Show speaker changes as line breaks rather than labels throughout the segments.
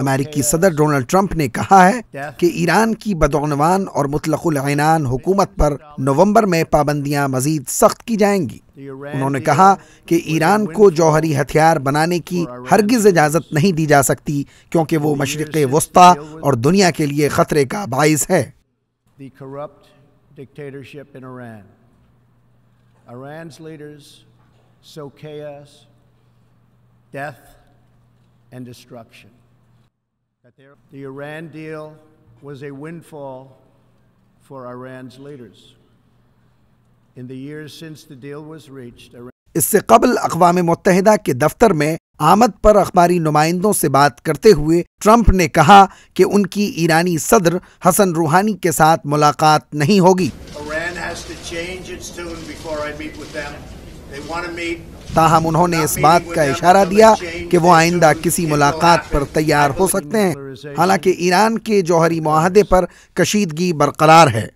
امریکی صدر Donald Trump نے کہا ہے کہ ایران کی بدعنوان اور مطلق حکومت پر نومبر میں پابندیاں مزید سخت کی جائیں گی انہوں نے کہا کہ ایران کو جوہری ہتھیار بنانے کی ہرگز اجازت نہیں دی جا سکتی کیونکہ وہ مشرق وسطی اور دنیا کے لیے خطرے کا باعث ہے
The Iran deal was a windfall for Iran's leaders. In the years since the deal was reached, Iran
اس سے قبل اقوام متحدہ کے دفتر میں آمد پر اخباری نمائندوں سے بات کرتے ہوئے ٹرمپ نے کہا کہ ان کی ایرانی صدر حسن روحانی کے ساتھ ملاقات نہیں ہوگی تاہم انہوں نے اس بات کا اشارہ دیا کہ وہ آئندہ کسی ملاقات پر تیار ہو سکتے ہیں حالانکہ ایران کے جوہری معاہدے پر کشیدگی برقرار ہے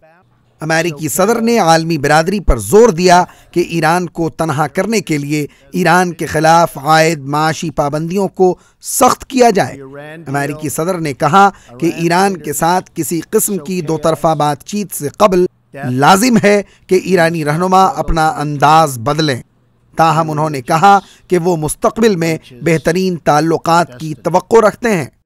امریکی صدر نے عالمی برادری پر زور دیا کہ ایران کو تنہا کرنے کے لیے ایران کے خلاف عائد معاشی پابندیوں کو سخت کیا جائے امریکی صدر نے کہا کہ ایران کے ساتھ کسی قسم کی دو طرفہ بات چیت سے قبل لازم ہے کہ ایرانی رہنما اپنا انداز بدلیں تاہم انہوں نے کہا کہ وہ مستقبل میں بہترین تعلقات کی توقع رکھتے ہیں